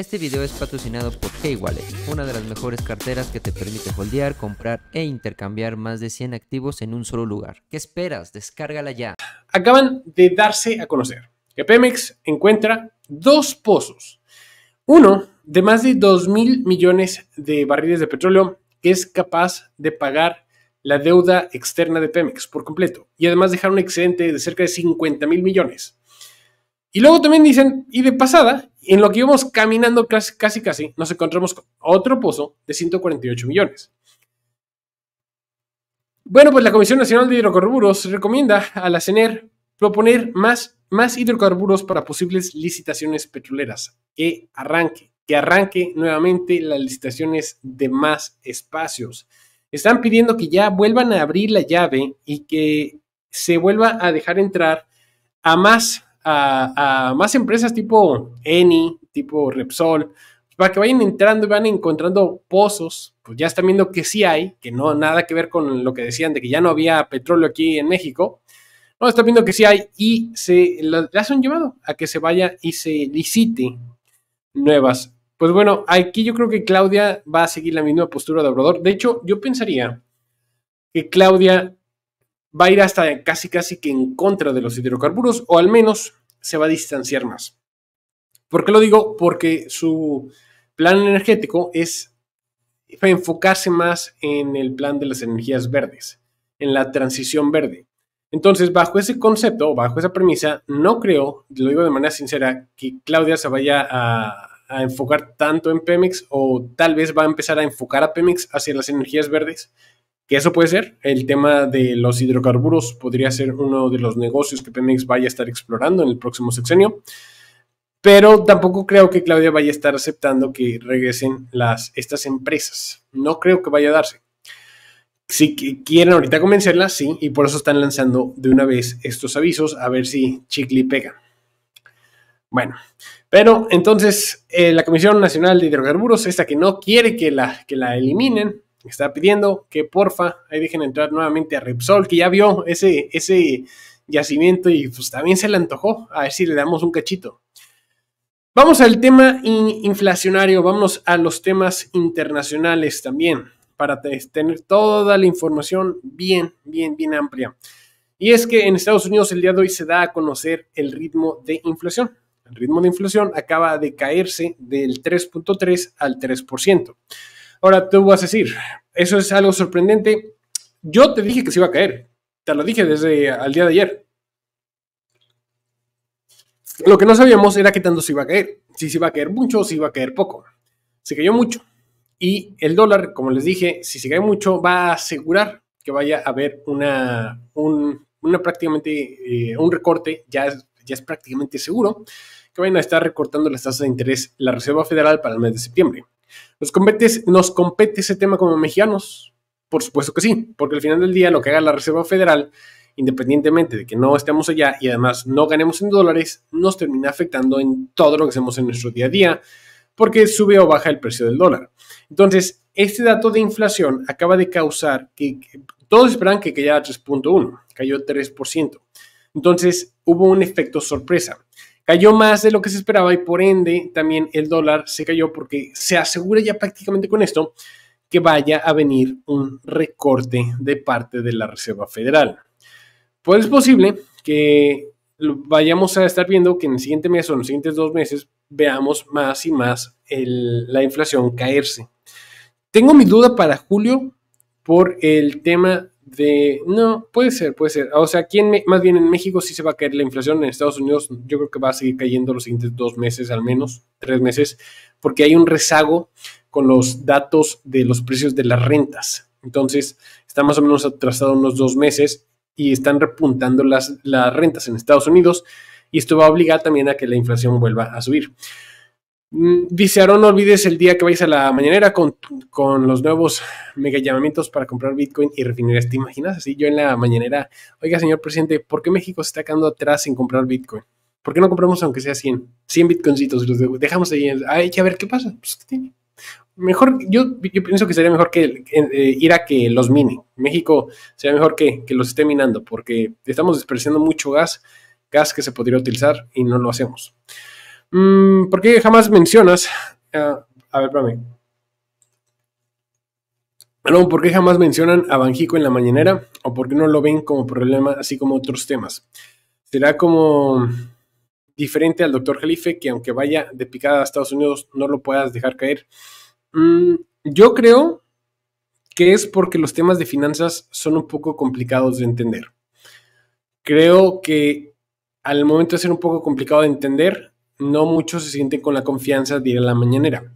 Este video es patrocinado por K-Wallet, una de las mejores carteras que te permite holdear, comprar e intercambiar más de 100 activos en un solo lugar. ¿Qué esperas? Descárgala ya. Acaban de darse a conocer que Pemex encuentra dos pozos. Uno de más de 2 mil millones de barriles de petróleo que es capaz de pagar la deuda externa de Pemex por completo y además dejar un excedente de cerca de 50 mil millones. Y luego también dicen, y de pasada, en lo que íbamos caminando casi casi, nos encontramos con otro pozo de 148 millones. Bueno, pues la Comisión Nacional de Hidrocarburos recomienda a la CENER proponer más, más hidrocarburos para posibles licitaciones petroleras. Que arranque, que arranque nuevamente las licitaciones de más espacios. Están pidiendo que ya vuelvan a abrir la llave y que se vuelva a dejar entrar a más a, más empresas tipo Eni, tipo Repsol, para que vayan entrando y van encontrando pozos, pues ya están viendo que sí hay, que no nada que ver con lo que decían de que ya no había petróleo aquí en México. No, están viendo que sí hay y se las han llevado a que se vaya y se licite nuevas. Pues bueno, aquí yo creo que Claudia va a seguir la misma postura de Obrador. De hecho, yo pensaría que Claudia va a ir hasta casi casi que en contra de los hidrocarburos, o al menos se va a distanciar más. ¿Por qué lo digo? Porque su plan energético es enfocarse más en el plan de las energías verdes, en la transición verde. Entonces, bajo ese concepto, bajo esa premisa, no creo, lo digo de manera sincera, que Claudia se vaya a, enfocar tanto en Pemex o tal vez va a empezar a enfocar a Pemex hacia las energías verdes que eso puede ser. El tema de los hidrocarburos podría ser uno de los negocios que Pemex vaya a estar explorando en el próximo sexenio. Pero tampoco creo que Claudia vaya a estar aceptando que regresen las, estas empresas. No creo que vaya a darse. Si quieren ahorita convencerla, sí, y por eso están lanzando de una vez estos avisos a ver si Chicli pega. Bueno, pero entonces eh, la Comisión Nacional de Hidrocarburos, esta que no quiere que la, que la eliminen, está pidiendo que porfa, ahí dejen entrar nuevamente a Repsol, que ya vio ese, ese yacimiento y pues también se le antojó, a ver si le damos un cachito. Vamos al tema inflacionario, vamos a los temas internacionales también, para tener toda la información bien, bien, bien amplia. Y es que en Estados Unidos el día de hoy se da a conocer el ritmo de inflación. El ritmo de inflación acaba de caerse del 3.3 al 3%. Ahora tú vas a decir, eso es algo sorprendente. Yo te dije que se iba a caer. Te lo dije desde al día de ayer. Lo que no sabíamos era qué tanto se iba a caer. Si se iba a caer mucho o si iba a caer poco. Se cayó mucho. Y el dólar, como les dije, si se cae mucho, va a asegurar que vaya a haber una, un, una prácticamente, eh, un recorte, ya ya es prácticamente seguro, que vayan a estar recortando las tasas de interés la Reserva Federal para el mes de septiembre. ¿Nos compete, ese tema como mexicanos? Por supuesto que sí, porque al final del día lo que haga la Reserva Federal, independientemente de que no estemos allá y además no ganemos en dólares, nos termina afectando en todo lo que hacemos en nuestro día a día, porque sube o baja el precio del dólar. Entonces, este dato de inflación acaba de causar que, todos esperan que cayera 3.1, cayó 3%. Entonces, hubo un efecto sorpresa cayó más de lo que se esperaba y por ende también el dólar se cayó porque se asegura ya prácticamente con esto que vaya a venir un recorte de parte de la Reserva Federal. Pues es posible que vayamos a estar viendo que en el siguiente mes o en los siguientes dos meses veamos más y más la inflación caerse. Tengo mi duda para julio por el tema no, puede ser, puede ser. O sea, aquí en, más bien en México sí se va a caer la inflación, en Estados Unidos yo creo que va a seguir cayendo los siguientes dos meses al menos, tres meses, porque hay un rezago con los datos de los precios de las rentas. Entonces, está más o menos atrasado unos dos meses y están repuntando las, las rentas en Estados Unidos y esto va a obligar también a que la inflación vuelva a subir. Mm, dice Aaron, no olvides el día que vais a la mañanera con, con, los nuevos mega llamamientos para comprar Bitcoin y refinerías. ¿Te imaginas así yo en la mañanera? Oiga, señor presidente, ¿por qué México se está quedando atrás sin comprar Bitcoin? ¿Por qué no compramos aunque sea 100? 100 Bitcoincitos, los dejamos ahí. A ver qué pasa. Pues, mejor, yo, pienso que sería mejor que eh, ir a que los mine. México sería mejor que, que los esté minando porque estamos desperdiciando mucho gas, gas que se podría utilizar y no lo hacemos. Mm, ¿Por qué jamás mencionas? Eh, a ver, ¿por qué jamás mencionan a Banjico en la mañanera? ¿O por qué no lo ven como problema, así como otros temas? Será como diferente al doctor Jalife, que aunque vaya de picada a Estados Unidos, no lo puedas dejar caer. Mm, yo creo que es porque los temas de finanzas son un poco complicados de entender. Creo que al momento de ser un poco complicado de entender, no muchos se sienten con la confianza de ir a la mañanera.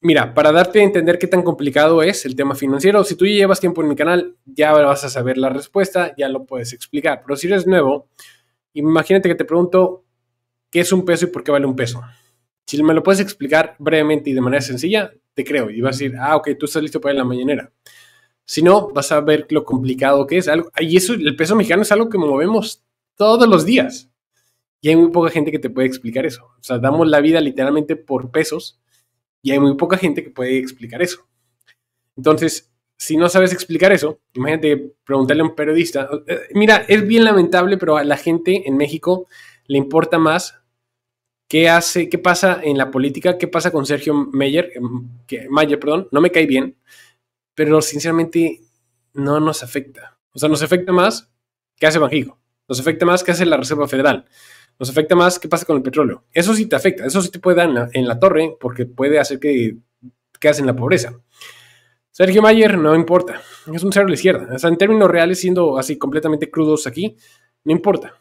Mira, para darte a entender qué tan complicado es el tema financiero, si tú ya llevas tiempo en mi canal, ya vas a saber la respuesta, ya lo puedes explicar. Pero si eres nuevo, imagínate que te pregunto qué es un peso y por qué vale un peso. Si me lo puedes explicar brevemente y de manera sencilla, te creo y vas a decir, ah, ok, tú estás listo para ir a la mañanera. Si no, vas a ver lo complicado que es. Algo, y eso, el peso mexicano es algo que movemos todos los días. Y hay muy poca gente que te puede explicar eso. O sea, damos la vida literalmente por pesos y hay muy poca gente que puede explicar eso. Entonces, si no sabes explicar eso, imagínate preguntarle a un periodista. Eh, mira, es bien lamentable, pero a la gente en México le importa más qué hace, qué pasa en la política, qué pasa con Sergio Mayer, em, que, Mayer, perdón, no me cae bien, pero sinceramente no nos afecta. O sea, nos afecta más qué hace México nos afecta más que hace la Reserva Federal, nos afecta más qué pasa con el petróleo. Eso sí te afecta, eso sí te puede dar en la, torre porque puede hacer que quedes en la pobreza. Sergio Mayer, no importa, es un cero de la izquierda. O sea, en términos reales, siendo así completamente crudos aquí, no importa.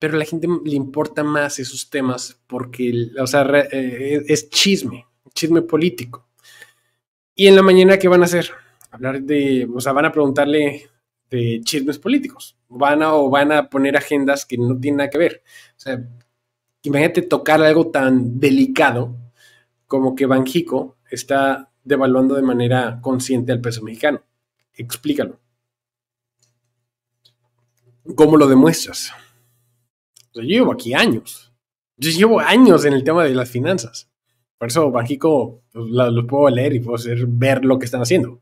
Pero a la gente le importa más esos temas porque, o sea, eh, es chisme, chisme político. Y en la mañana, ¿qué van a hacer? Hablar de, o sea, van a preguntarle chismes políticos. Van a, o van a poner agendas que no tienen nada que ver. O imagínate tocar algo tan delicado como que Banjico está devaluando de manera consciente al peso mexicano. Explícalo. ¿Cómo lo demuestras? yo llevo aquí años. Yo llevo años en el tema de las finanzas. Por eso Banjico pues, los, puedo leer y puedo ver lo que están haciendo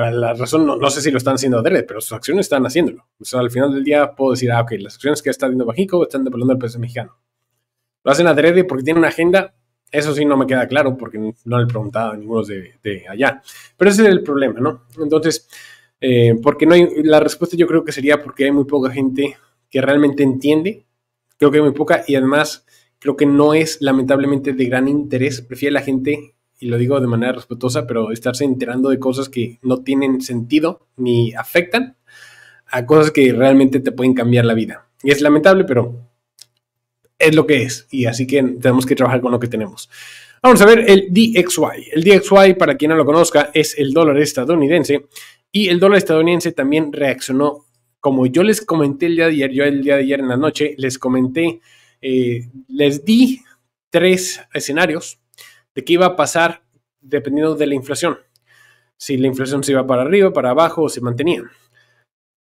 la razón, no, sé si lo están haciendo adrede, pero sus acciones están haciéndolo. O sea, al final del día puedo decir, ah, ok, las acciones que está haciendo Bajico están devaluando el peso mexicano. Lo hacen adrede porque tiene una agenda. Eso sí no me queda claro porque no le he preguntado a ninguno de, allá. Pero ese es el problema, ¿no? Entonces, eh, porque no hay, la respuesta yo creo que sería porque hay muy poca gente que realmente entiende. Creo que hay muy poca y además creo que no es lamentablemente de gran interés. Prefiere la gente y lo digo de manera respetuosa, pero estarse enterando de cosas que no tienen sentido ni afectan a cosas que realmente te pueden cambiar la vida. Y es lamentable, pero es lo que es. Y así que tenemos que trabajar con lo que tenemos. Vamos a ver el DXY. El DXY, para quien no lo conozca, es el dólar estadounidense. Y el dólar estadounidense también reaccionó. Como yo les comenté el día de ayer, yo el día de ayer en la noche les comenté, eh, les di tres escenarios de qué iba a pasar dependiendo de la inflación. Si la inflación se iba para arriba, para abajo o se mantenía.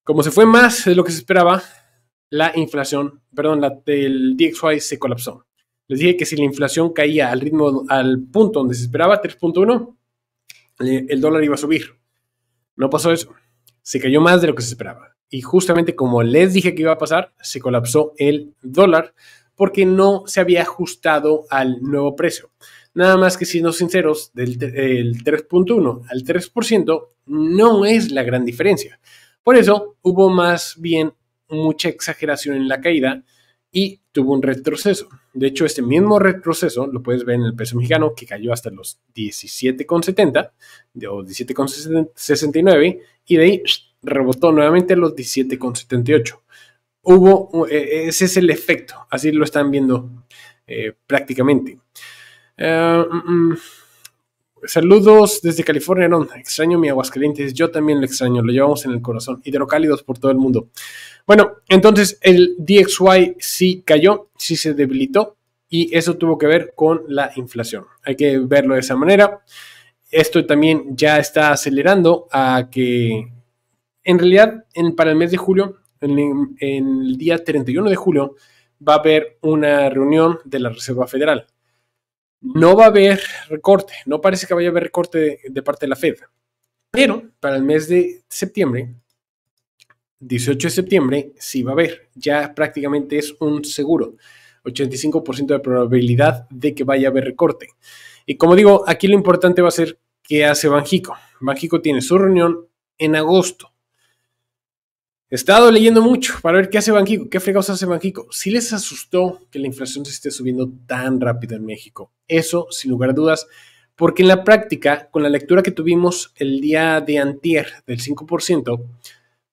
Como se fue más de lo que se esperaba, la inflación, perdón, la, el DXY se colapsó. Les dije que si la inflación caía al ritmo, al punto donde se esperaba, 3.1, el dólar iba a subir. No pasó eso. Se cayó más de lo que se esperaba. Y justamente como les dije que iba a pasar, se colapsó el dólar porque no se había ajustado al nuevo precio. Nada más que siendo sinceros, del 3.1 al 3% no es la gran diferencia. Por eso hubo más bien mucha exageración en la caída y tuvo un retroceso. De hecho, este mismo retroceso lo puedes ver en el peso mexicano que cayó hasta los 17,70 o 17,69 y de ahí rebotó nuevamente a los 17,78. Hubo, eh, ese es el efecto, así lo están viendo eh, prácticamente. Eh, mm, mm. Saludos desde California, no. Extraño mi Aguascalientes. Yo también lo extraño. Lo llevamos en el corazón. Hidrocálidos por todo el mundo. Bueno, entonces el DXY sí cayó, sí se debilitó. Y eso tuvo que ver con la inflación. Hay que verlo de esa manera. Esto también ya está acelerando a que, en realidad, en, para el mes de julio, en el día 31 de julio, va a haber una reunión de la Reserva Federal no va a haber recorte, no parece que vaya a haber recorte de, parte de la Fed. Pero para el mes de septiembre, 18 de septiembre, sí va a haber. Ya prácticamente es un seguro. 85% de probabilidad de que vaya a haber recorte. Y como digo, aquí lo importante va a ser qué hace Banjico. Banjico tiene su reunión en agosto. He estado leyendo mucho para ver qué hace Banxico, qué fregados hace Banxico. Si les asustó que la inflación se esté subiendo tan rápido en México. Eso, sin lugar a dudas, porque en la práctica, con la lectura que tuvimos el día de antier del 5%,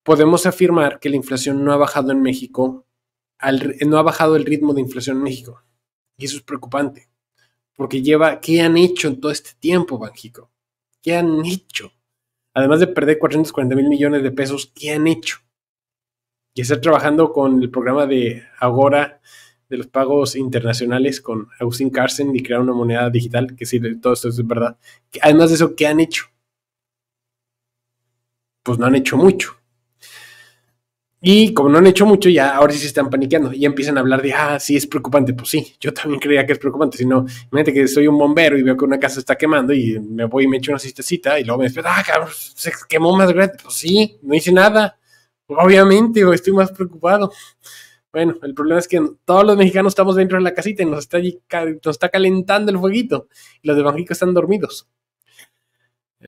podemos afirmar que la inflación no ha bajado en México, no ha bajado el ritmo de inflación en México. Y eso es preocupante, porque lleva, ¿qué han hecho en todo este tiempo, Banxico? ¿Qué han hecho? Además de perder 440 mil millones de pesos, ¿qué han hecho? y estar trabajando con el programa de Agora de los pagos internacionales con Agustín Carson y crear una moneda digital, que sí, todo esto es verdad. Además de eso, ¿qué han hecho? Pues no han hecho mucho. Y como no han hecho mucho, ya ahora sí se están paniqueando y empiezan a hablar de, ah, sí, es preocupante. Pues sí, yo también creía que es preocupante. Si no, imagínate que soy un bombero y veo que una casa está quemando y me voy y me echo una cistecita y luego me despierto, ah, cabrón, se quemó más grande. Pues sí, no hice nada. Obviamente, estoy más preocupado. Bueno, el problema es que todos los mexicanos estamos dentro de la casita y nos está, nos está calentando el fueguito. Y los de están dormidos.